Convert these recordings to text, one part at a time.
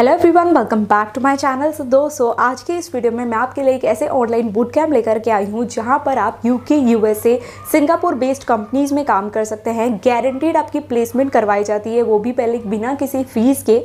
hello everyone welcome back to my channel दोस्तों आज के इस वीडियो में मैं आपके लिए एक ऐसे ऑनलाइन बूट कैम्प लेकर के आई हूँ जहाँ पर आप UK USA Singapore based companies में काम कर सकते हैं गारंटीड आपकी प्लेसमेंट करवाई जाती है वो भी पहले बिना किसी फीस के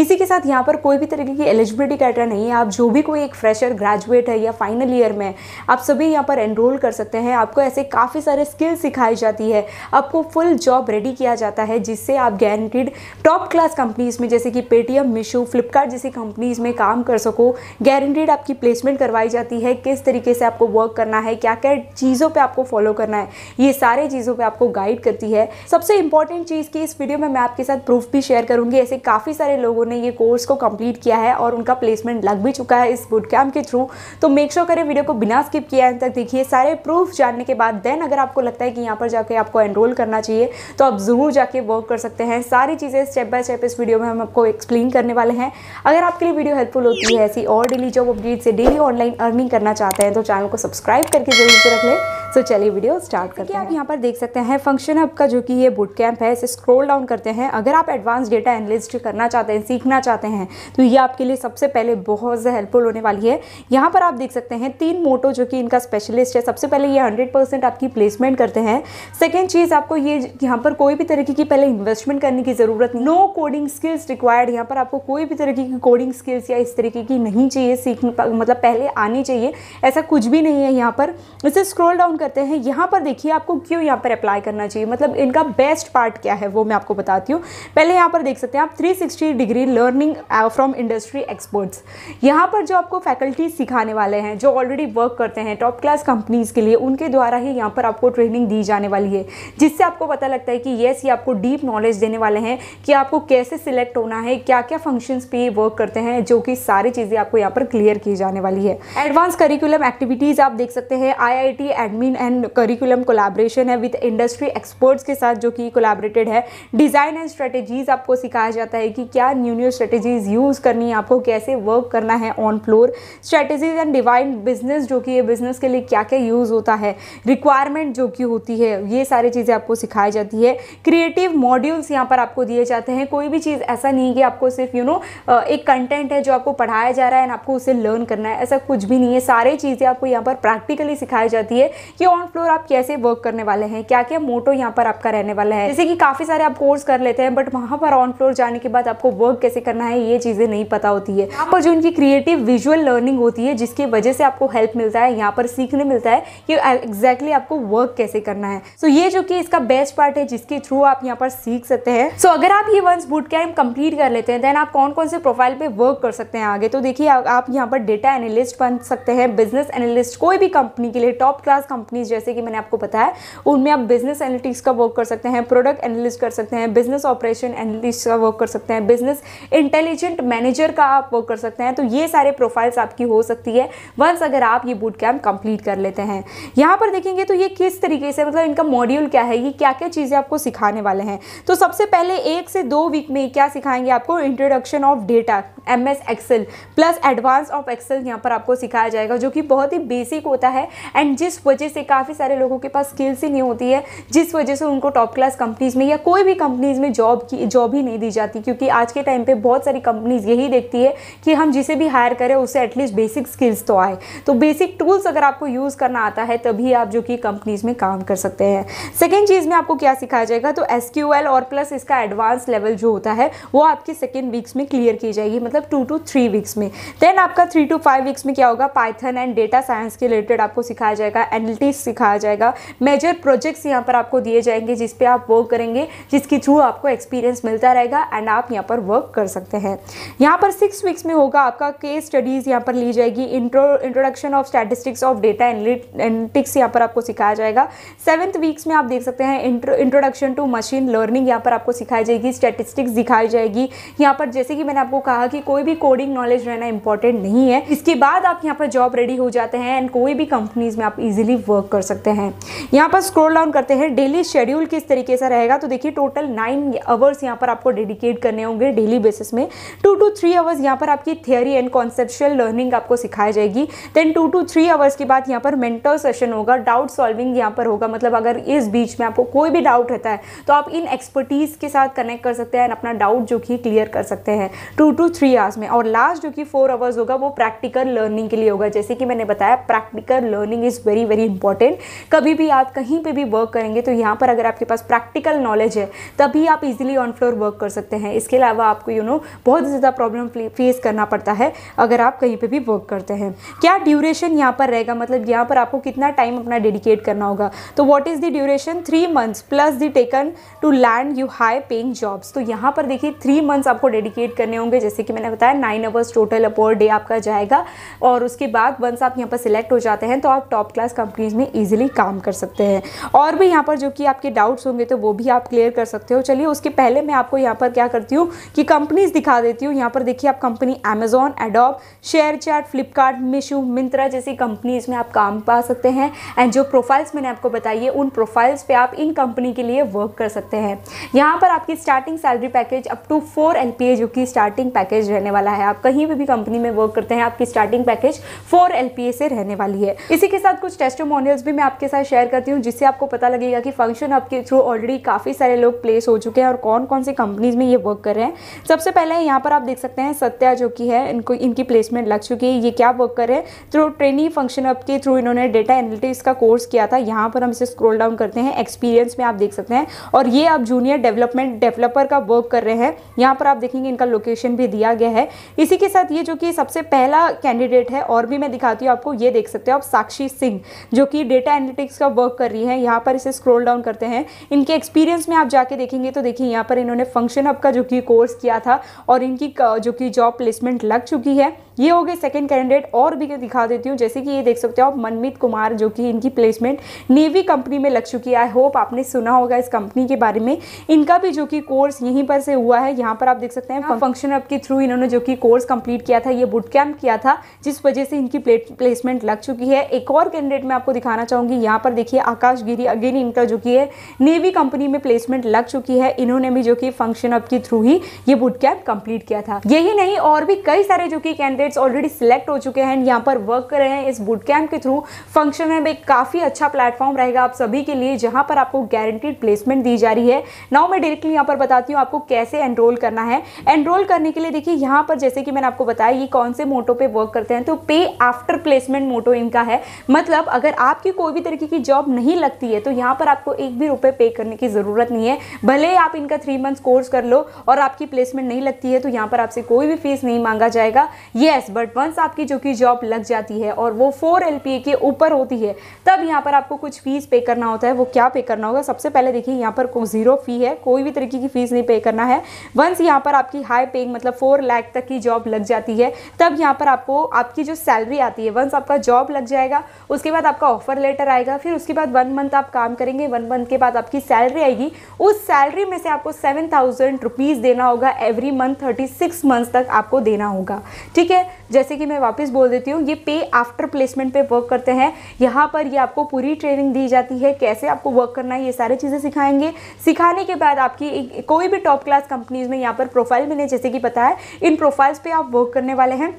इसी के साथ यहाँ पर कोई भी तरीके की एलिजिबिलिटी क्राइटेरिया नहीं है आप जो भी कोई एक फ्रेशर ग्रेजुएट है या फाइनल ईयर में आप सभी यहाँ पर एनरोल कर सकते हैं आपको ऐसे काफ़ी सारे स्किल सिखाई जाती है आपको फुल जॉब रेडी किया जाता है जिससे आप गारंटीड टॉप क्लास कंपनीज में जैसे कि पेटीएम मीशो फ्लिपकार्ट जैसी कंपनीज़ में काम कर सको गारंटीड आपकी प्लेसमेंट करवाई जाती है किस तरीके से आपको वर्क करना है क्या क्या चीज़ों पर आपको फॉलो करना है ये सारे चीज़ों पर आपको गाइड करती है सबसे इंपॉर्टेंट चीज़ की इस वीडियो में मैं आपके साथ प्रूफ भी शेयर करूँगी ऐसे काफ़ी सारे लोगों ने ये कोर्स को कम्प्लीट किया है और उनका प्लेसमेंट लग भी चुका है इस बुट कैम्प के थ्रू तो मेक श्योर करें वीडियो को बिना स्किप किया अंत तक देखिए सारे प्रूफ जानने के बाद देन अगर आपको लगता है कि यहाँ पर जाके आपको एनरोल करना चाहिए तो आप ज़रूर जाके वर्क कर सकते हैं सारी चीज़ें स्टेप बाय स्टेप इस वीडियो में हम आपको एक्सप्लेन करने वाले हैं हैं अगर आपके लिए वीडियो हेल्पफुल होती है ऐसी और डेली जॉब अपडेट से डेली ऑनलाइन अर्निंग करना चाहते हैं तो चैनल को सब्सक्राइब करके जरूर से रख लें तो चलिए वीडियो स्टार्ट करते हैं आप यहाँ पर देख सकते हैं फंक्शन हब का जो कि ये बुट कैंप है इसे स्क्रोल डाउन करते हैं अगर आप एडवांस डेटा एनालिस्ट करना चाहते हैं सीखना चाहते हैं तो ये आपके लिए सबसे पहले बहुत ज़्यादा हेल्पफुल होने वाली है यहाँ पर आप देख सकते हैं तीन मोटो जो कि इनका स्पेशलिस्ट है सबसे पहले ये हंड्रेड आपकी प्लेसमेंट करते हैं सेकेंड चीज़ आपको ये यहाँ पर कोई भी तरीके की पहले इन्वेस्टमेंट करने की ज़रूरत नो कोडिंग स्किल्स रिक्वायर्ड यहाँ पर आपको कोई भी तरीके की कोडिंग स्किल्स या इस तरीके की नहीं चाहिए सीख मतलब पहले आनी चाहिए ऐसा कुछ भी नहीं है यहाँ पर इसे स्क्रॉल डाउन करते हैं यहाँ पर देखिए आपको क्यों यहाँ पर अप्लाई करना चाहिए मतलब इनका बेस्ट पार्ट क्या है वो मैं आपको बताती हूँ पहले यहाँ पर देख सकते हैं आप three degree learning from industry experts यहाँ पर जो आपको फैकल्टी सिखाने वाले हैं जो ऑलरेडी वर्क करते हैं टॉप क्लास कंपनीज़ के लिए उनके द्वारा ही यहाँ पर आपको ट्रेनिंग दी जाने वाली है जिससे आपको पता लगता है कि यस ये आपको डीप नॉलेज देने वाले हैं कि आपको कैसे सिलेक्ट होना है क्या क्या फंक्शन क्वेश्चंस पे वर्क करते हैं जो कि सारी चीज़ें आपको यहाँ पर क्लियर की जाने वाली है एडवांस करिकुलम एक्टिविटीज़ आप देख सकते हैं IIT admin and curriculum collaboration है विद इंडस्ट्री एक्सपर्ट्स के साथ जो कि कोलाब्रेटेड है डिज़ाइन एंड स्ट्रेटेजीज़ आपको सिखाया जाता है कि क्या न्यू न्यू स्ट्रेटेजीज़ यूज़ करनी है आपको कैसे वर्क करना है on floor strategies and divine business जो कि बिजनेस के लिए क्या क्या यूज़ होता है रिक्वायरमेंट जो कि होती है ये सारी चीज़ें आपको सिखाई जाती है क्रिएटिव मॉड्यूल्स यहाँ पर आपको दिए जाते हैं कोई भी चीज़ ऐसा नहीं कि आपको सिर्फ यू नो एक कंटेंट है जो आपको पढ़ाया जा रहा है एंड आपको उसे लर्न करना है ऐसा कुछ भी नहीं है सारी चीज़ें आपको यहाँ पर प्रैक्टिकली सिखाई जाती है कि ऑन फ्लोर आप कैसे वर्क करने वाले हैं क्या क्या मोटो यहाँ पर आपका रहने वाला है जैसे कि काफ़ी सारे आप कोर्स कर लेते हैं बट वहाँ पर ऑन फ्लोर जाने के बाद आपको वर्क कैसे करना है ये चीज़ें नहीं पता होती है यहाँ पर जो उनकी क्रिएटिव विजुअल लर्निंग होती है जिसकी वजह से आपको हेल्प मिलता है यहाँ पर सीखने मिलता है कि एग्जैक्टली आपको वर्क कैसे करना है सो ये जो कि इसका बेस्ट पार्ट है जिसके थ्रू आप यहाँ पर सीख सकते हैं सो अगर आप ये वंस बुट कैम्प कंप्लीट कर लेते हैं देन आप कौन कौन से प्रोफाइल पे वर्क कर सकते हैं आगे तो देखिए आप यहाँ पर डेटा एनालिस्ट बन सकते हैं बिजनेस एनालिस्ट कोई भी कंपनी के लिए टॉप क्लास कंपनीज जैसे कि मैंने आपको बताया उनमें आप बिजनेस एनालिटिक्स का वर्क कर सकते हैं प्रोडक्ट एनालिस्ट कर सकते हैं बिजनेस ऑपरेशन एनालिस्ट का वर्क कर सकते हैं बिजनेस इंटेलिजेंट मैनेजर का आप वर्क कर सकते हैं तो ये सारे प्रोफाइल्स आपकी हो सकती है वंस अगर आप ये बूट कैम्प कंप्लीट कर लेते हैं यहाँ पर देखेंगे तो ये किस तरीके से मतलब इनका मॉड्यूल क्या है ये क्या क्या चीज़ें आपको सिखाने वाले हैं तो सबसे पहले एक से दो वीक में क्या सिखाएंगे आपको introduction of data M S Excel plus advance of Excel यहाँ पर आपको सिखाया जाएगा जो कि बहुत ही बेसिक होता है एंड जिस वजह से काफ़ी सारे लोगों के पास स्किल्स ही नहीं होती है जिस वजह से उनको टॉप क्लास कंपनीज़ में या कोई भी कंपनीज़ में जॉब की जॉब ही नहीं दी जाती क्योंकि आज के टाइम पर बहुत सारी कंपनीज़ यही देखती है कि हम जिसे भी हायर करें उसे एटलीस्ट बेसिक स्किल्स तो आए तो बेसिक टूल्स अगर आपको यूज़ करना आता है तभी आप जो कि कंपनीज़ में काम कर सकते हैं सेकेंड चीज़ में आपको क्या सिखाया जाएगा तो एस और प्लस इसका एडवांस लेवल जो होता है वो आपके सेकेंड वीक्स में क्लियर क्लियर की जाएगी मतलब टू टू थ्री वीक्स में देन आपका थ्री टू फाइव वीक्स में क्या होगा पाइथन एंड डेटा साइंस के रिलेटेड आपको सिखाया जाएगा एनलिटिक्स सिखाया जाएगा मेजर प्रोजेक्ट्स यहाँ पर आपको दिए जाएंगे जिस पर आप वर्क करेंगे जिसके थ्रू आपको एक्सपीरियंस मिलता रहेगा एंड आप यहाँ पर वर्क कर सकते हैं यहाँ पर सिक्स वीक्स में होगा आपका केस स्टडीज़ यहाँ पर ली जाएगी intro introduction of statistics of data analytics यहाँ पर आपको सिखाया जाएगा सेवन्थ वीक्स में आप देख सकते हैं इंट्रोडक्शन टू मशीन लर्निंग यहाँ पर आपको सिखाई जाएगी स्टैटिस्टिक्स दिखाई जाएगी यहाँ पर जैसे कि मैंने आपको कहा कि कोई भी कोडिंग नॉलेज रहना इंपॉर्टेंट नहीं है इसके बाद आप यहाँ पर जॉब रेडी हो जाते हैं एंड कोई भी कंपनीज में आप इजिली वर्क कर सकते हैं यहाँ पर स्क्रोल डाउन करते हैं डेली शेड्यूल किस तरीके से रहेगा तो देखिए टोटल नाइन आवर्स यहाँ पर आपको डेडिकेट करने होंगे डेली बेसिस में टू टू थ्री आवर्स यहाँ पर आपकी थियरी एंड कॉन्सेप्चुअल लर्निंग आपको सिखाई जाएगी then two to three hours के बाद यहाँ पर मेंटल सेशन होगा डाउट सॉल्विंग यहाँ पर होगा मतलब अगर इस बीच में आपको कोई भी डाउट रहता है तो आप इन एक्सपर्टीज़ के साथ कनेक्ट कर सकते हैं अपना डाउट जो कि क्लियर कर सकते हैं टू टू थ्री आवर्स में और लास्ट जो कि फोर आवर्स होगा वो प्रैक्टिकल लर्निंग के लिए होगा जैसे कि मैंने बताया practical learning is very very important कभी भी आप कहीं पर भी वर्क करेंगे तो यहाँ पर अगर आपके पास प्रैक्टिकल नॉलेज है तभी आप इजिली ऑन फ्लोर वर्क कर सकते हैं इसके अलावा आपको यू नो बहुत ज़्यादा प्रॉब्लम फेस करना पड़ता है अगर आप कहीं पर भी वर्क करते हैं क्या ड्यूरेशन यहाँ पर रहेगा मतलब यहाँ पर आपको कितना टाइम अपना डेडिकेट करना होगा तो what is the duration three months plus the taken to land you high paying jobs तो यहाँ पर देखिए थ्री मंथ्स आपको डेडिकेट करने होंगे जैसे कि मैंने बताया nine hours total per day आपका जाएगा और उसके बाद वंस आप यहाँ पर सिलेक्ट हो जाते हैं तो आप टॉप क्लास कंपनीज में ईजिली काम कर सकते हैं और भी यहाँ पर जो कि आपके डाउट्स होंगे तो वो भी आप क्लियर कर सकते हो चलिए उसके पहले मैं आपको यहाँ पर क्या करती हूँ कि कंपनीज दिखा देती हूँ यहाँ पर देखिए आप company Amazon Adobe ShareChat Flipkart Meesho Myntra जैसी कंपनीज में आप काम पा सकते हैं एंड जो प्रोफाइल्स मैंने आपको बताई है उन प्रोफाइल्स पे आप इन कंपनी के लिए वर्क कर सकते हैं यहाँ पर आपकी starting salary package up to four L जो कि स्टार्टिंग पैकेज रहने वाला है आप कहीं पर भी कंपनी में वर्क करते हैं आपकी स्टार्टिंग पैकेज फोर एल से रहने वाली है इसी के साथ कुछ टेस्टोमोनियल्स भी मैं आपके साथ शेयर करती हूँ जिससे आपको पता लगेगा कि फंक्शन आपके थ्रू ऑलरेडी काफ़ी सारे लोग प्लेस हो चुके हैं और कौन कौन सी कंपनीज में ये वर्क कर रहे हैं सबसे पहले यहाँ पर आप देख सकते हैं सत्या जो कि है इनको इनकी प्लेसमेंट लग चुकी है ये क्या वर्क कर रहे हैं थ्रू ट्रेनिंग फंक्शन अप के थ्रू इन्होंने डेटा एनालिटिक्स का कोर्स किया था यहाँ पर हम इसे स्क्रोल डाउन करते हैं एक्सपीरियंस में आप देख सकते हैं और ये आप जूनियर डेवलपमेंट डेवलपर का वर्क कर रहे हैं यहाँ पर आप देखेंगे इनका लोकेशन भी दिया गया है इसी के साथ ये जो कि सबसे पहला कैंडिडेट है और भी मैं दिखाती हूँ आपको ये देख सकते हो आप साक्षी सिंह जो कि डेटा एनालिटिक्स का वर्क कर रही है यहाँ पर इसे स्क्रोल डाउन करते हैं इनके एक्सपीरियंस में आप जाके देखेंगे तो देखिए यहाँ पर इन्होंने फंक्शन अप का जो कि कोर्स किया था और इनकी जो कि जॉब प्लेसमेंट लग चुकी है ये हो गए सेकेंड कैंडिडेट और भी दिखा देती हूँ जैसे कि ये देख सकते हो आप मनमीत कुमार जो कि इनकी प्लेसमेंट नेवी कंपनी में लग चुकी है आई होप आपने सुना होगा इस कंपनी के बारे में इनका भी जो कि कोर्स यहीं पर से हुआ है यहाँ पर आप देख सकते हैं फंक्शन अप के थ्रू इन्होंने जो कि कोर्स कंप्लीट किया था ये बुट कैम्प किया था जिस वजह से इनकी प्लेसमेंट लग चुकी है एक और कैंडिडेट मैं आपको दिखाना चाहूंगी यहाँ पर देखिए आकाश गिरी अगेन इनका जो कि है नेवी कंपनी में प्लेसमेंट लग चुकी है इन्होंने भी जो कि फंक्शन अप के थ्रू ही ये बुट कैम्प कंप्लीट किया था यही नहीं और भी कई सारे जो कि कैंडिडेट्स ऑलरेडी सिलेक्ट हो चुके हैं यहाँ पर वर्क कर रहे हैं इस बुट कैम्प के थ्रू फंक्शन ऐप एक काफ़ी अच्छा प्लेटफॉर्म रहेगा आप सभी के लिए जहां पर आपको गारंटीड प्लेसमेंट दी जा रही है नाउ मैं डायरेक्टली यहाँ पर बताती हूँ आपको कैसे एनरोल करना है एनरोल कंट्रोल करने के लिए देखिए यहाँ पर जैसे कि मैंने आपको बताया ये कौन से मोटो पे वर्क करते हैं तो पे आफ्टर प्लेसमेंट मोटो इनका है मतलब अगर आपकी कोई भी तरीके की जॉब नहीं लगती है तो यहाँ पर आपको एक भी रुपये पे करने की ज़रूरत नहीं है भले आप इनका थ्री मंथ्स कोर्स कर लो और आपकी प्लेसमेंट नहीं लगती है तो यहाँ पर आपसे कोई भी फीस नहीं मांगा जाएगा येस बट वंस आपकी जो कि जॉब लग जाती है और वो फोर एल के ऊपर होती है तब यहाँ पर आपको कुछ फीस पे करना होता है वो क्या पे करना होगा सबसे पहले देखिए यहाँ पर ज़ीरो फी है कोई भी तरीके की फीस नहीं पे करना है वंस यहाँ पर आपकी हाई पेइंग मतलब फोर लैख तक की जॉब लग जाती है तब यहाँ पर आपको आपकी जो सैलरी आती है वंस आपका जॉब लग जाएगा उसके बाद आपका ऑफर लेटर आएगा फिर उसके बाद वन मंथ आप काम करेंगे वन मंथ के बाद आपकी सैलरी आएगी उस सैलरी में से आपको सेवन थाउजेंड रुपीज़ देना होगा every month thirty six month तक आपको देना होगा ठीक है जैसे कि मैं वापस बोल देती हूँ ये पे आफ्टर प्लेसमेंट पे वर्क करते हैं यहाँ पर ये आपको पूरी ट्रेनिंग दी जाती है कैसे आपको वर्क करना है ये सारी चीज़ें सिखाएंगे सिखाने के बाद आपकी कोई भी टॉप क्लास कंपनीज़ में यहाँ पर प्रोफाइल मिले जैसे कि पता है इन प्रोफाइल्स पर आप वर्क करने वाले हैं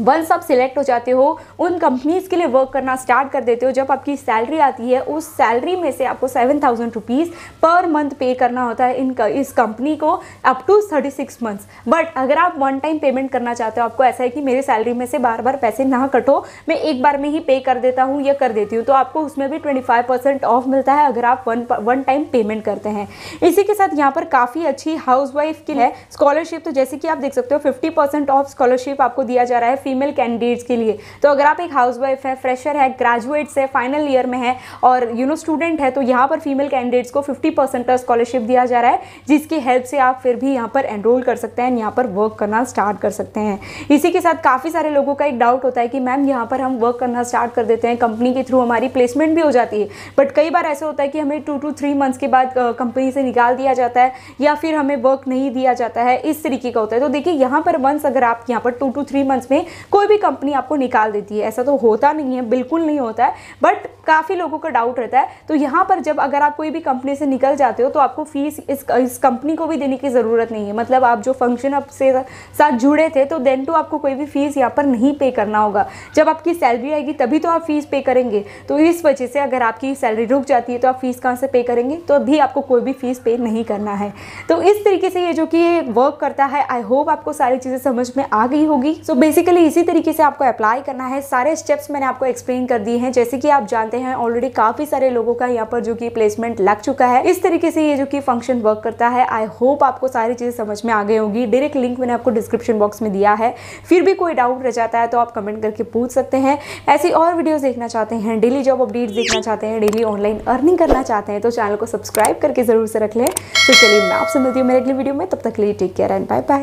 वंस आप सिलेक्ट हो जाते हो उन कंपनीज़ के लिए वर्क करना स्टार्ट कर देते हो जब आपकी सैलरी आती है उस सैलरी में से आपको seven thousand rupees per month pay करना होता है इन इस कंपनी को up to thirty six months but अगर आप वन टाइम पेमेंट करना चाहते हो आपको ऐसा है कि मेरे सैलरी में से बार बार पैसे ना कटो मैं एक बार में ही पे कर देता हूँ या कर देती हूँ तो आपको उसमें भी ट्वेंटी फाइव परसेंट ऑफ मिलता है अगर आप वन वन टाइम पेमेंट करते हैं इसी के साथ यहाँ पर काफ़ी अच्छी हाउस वाइफ की है स्कॉलरशिप तो जैसे कि आप देख सकते हो फिफ्टी परसेंट ऑफ स्कॉलरशिप आपको दिया जा रहा है फीमेल कैंडिडेट्स के लिए तो अगर आप एक हाउस वाइफ है फ्रेशर है ग्रेजुएट्स है फाइनल ईयर में है और यू नो स्टूडेंट है तो यहाँ पर फीमेल कैंडिडेट्स को फिफ्टी परसेंट का स्कॉलरशिप दिया जा रहा है जिसकी हेल्प से आप फिर भी यहाँ पर एनरोल कर सकते हैं यहाँ पर वर्क करना स्टार्ट कर सकते हैं इसी के साथ काफ़ी सारे लोगों का एक डाउट होता है कि मैम यहाँ पर हम वर्क करना स्टार्ट कर देते हैं कंपनी के थ्रू हमारी प्लेसमेंट भी हो जाती है बट कई बार ऐसा होता है कि हमें टू टू थ्री मंथ्स के बाद कंपनी से निकाल दिया जाता है या फिर हमें वर्क नहीं दिया जाता है इस तरीके का होता है तो देखिए यहाँ पर वंस अगर आप यहाँ पर टू टू थ्री मंथ्स में कोई भी कंपनी आपको निकाल देती है ऐसा तो होता नहीं है बिल्कुल नहीं होता है बट काफ़ी लोगों का डाउट रहता है तो यहाँ पर जब अगर आप कोई भी कंपनी से निकल जाते हो तो आपको फीस इस इस कंपनी को भी देने की ज़रूरत नहीं है मतलब आप जो फंक्शन आप से साथ जुड़े थे तो देन टू तो आपको कोई भी फ़ीस यहाँ पर नहीं पे करना होगा जब आपकी सैलरी आएगी तभी तो आप फ़ीस पे करेंगे तो इस वजह से अगर आपकी सैलरी रुक जाती है तो आप फ़ीस कहाँ से पे करेंगे तो भी आपको कोई भी फ़ीस पे नहीं करना है तो इस तरीके से ये जो कि वर्क करता है आई होप आपको सारी चीज़ें समझ में आ गई होगी सो बेसिकली इसी तरीके से आपको अप्लाई करना है सारे स्टेप्स मैंने आपको एक्सप्लेन कर दिए हैं जैसे कि आप जानते हैं ऑलरेडी काफ़ी सारे लोगों का यहाँ पर जो कि प्लेसमेंट लग चुका है इस तरीके से ये जो कि फंक्शन वर्क करता है आई होप आपको सारी चीज़ें समझ में आ गई होगी डायरेक्ट लिंक मैंने आपको डिस्क्रिप्शन बॉक्स में दिया है फिर भी कोई डाउट रह जाता है तो आप कमेंट करके पूछ सकते हैं ऐसी और वीडियोज़ देखना चाहते हैं डेली जॉब अपडेट्स देखना चाहते हैं डेली ऑनलाइन अर्निंग करना चाहते हैं तो चैनल को सब्सक्राइब करके ज़रूर से रख लें तो चलिए मैं आपसे मिलती हूँ मेरे अगली वीडियो में तब तक लिए take care and bye bye